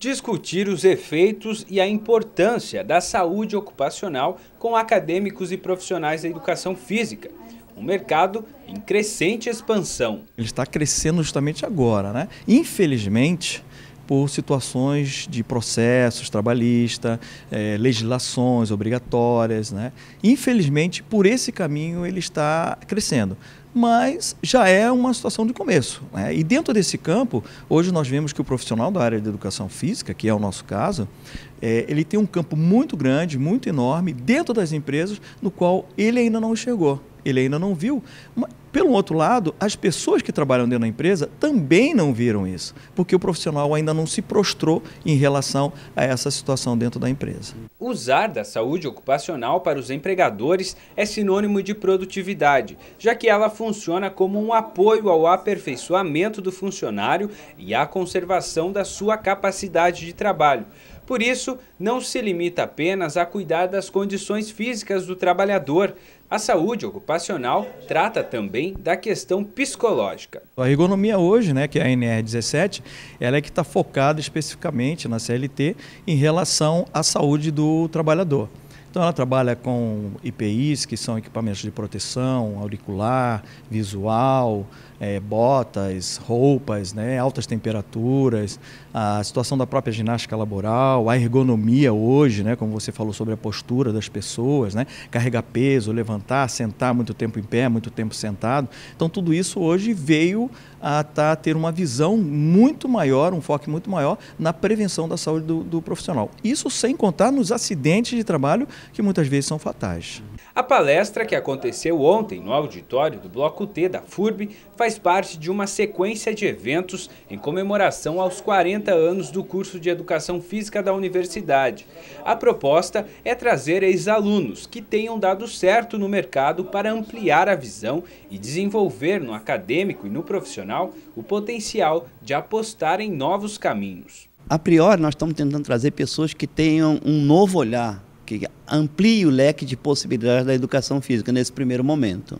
discutir os efeitos e a importância da saúde ocupacional com acadêmicos e profissionais da educação física. Um mercado em crescente expansão. Ele está crescendo justamente agora, né? Infelizmente, por situações de processos trabalhistas, é, eh, legislações obrigatórias. Né? Infelizmente, por esse caminho ele está crescendo mas já é uma situação de começo. Né? E dentro desse campo, hoje nós vemos que o profissional da área de educação física, que é o nosso caso, é, ele tem um campo muito grande, muito enorme, dentro das empresas, no qual ele ainda não chegou, ele ainda não viu. Pelo outro lado, as pessoas que trabalham dentro da empresa também não viram isso, porque o profissional ainda não se prostrou em relação a essa situação dentro da empresa. Usar da saúde ocupacional para os empregadores é sinônimo de produtividade, já que ela funciona como um apoio ao aperfeiçoamento do funcionário e à conservação da sua capacidade de trabalho. Por isso, não se limita apenas a cuidar das condições físicas do trabalhador. A saúde ocupacional trata também da questão psicológica. A ergonomia hoje, né, que é a NR17, ela é que está focada especificamente na CLT em relação à saúde do trabalhador. Então ela trabalha com IPIs, que são equipamentos de proteção, auricular, visual, é, botas, roupas, né, altas temperaturas, a situação da própria ginástica laboral, a ergonomia hoje, né, como você falou sobre a postura das pessoas, né, carregar peso, levantar, sentar muito tempo em pé, muito tempo sentado. Então tudo isso hoje veio a tá, ter uma visão muito maior, um foco muito maior na prevenção da saúde do, do profissional. Isso sem contar nos acidentes de trabalho que muitas vezes são fatais. A palestra que aconteceu ontem no auditório do Bloco T da FURB faz parte de uma sequência de eventos em comemoração aos 40 anos do curso de Educação Física da Universidade. A proposta é trazer ex-alunos que tenham dado certo no mercado para ampliar a visão e desenvolver no acadêmico e no profissional o potencial de apostar em novos caminhos. A priori, nós estamos tentando trazer pessoas que tenham um novo olhar que amplie o leque de possibilidades da educação física nesse primeiro momento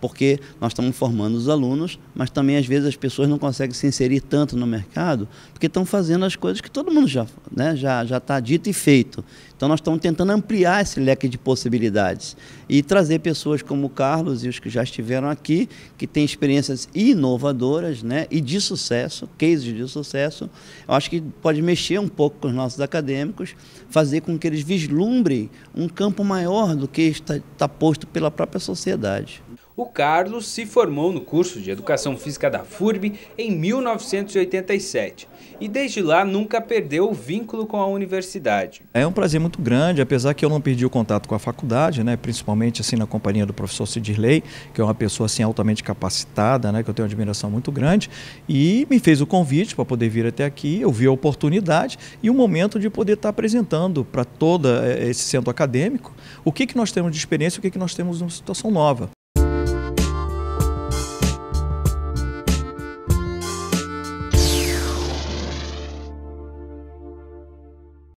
porque nós estamos formando os alunos, mas também às vezes as pessoas não conseguem se inserir tanto no mercado, porque estão fazendo as coisas que todo mundo já né, já já está dito e feito. Então nós estamos tentando ampliar esse leque de possibilidades e trazer pessoas como o Carlos e os que já estiveram aqui, que têm experiências inovadoras, né, e de sucesso, cases de sucesso. Eu acho que pode mexer um pouco com os nossos acadêmicos, fazer com que eles vislumbrem um campo maior do que está, está posto pela própria sociedade. O Carlos se formou no curso de Educação Física da FURB em 1987 e desde lá nunca perdeu o vínculo com a universidade. É um prazer muito grande, apesar que eu não perdi o contato com a faculdade, né, principalmente assim na companhia do professor Cidirley, que é uma pessoa assim altamente capacitada, né, que eu tenho uma admiração muito grande, e me fez o convite para poder vir até aqui, eu vi a oportunidade e o momento de poder estar apresentando para todo eh, esse centro acadêmico o que, que nós temos de experiência, o que, que nós temos numa situação nova.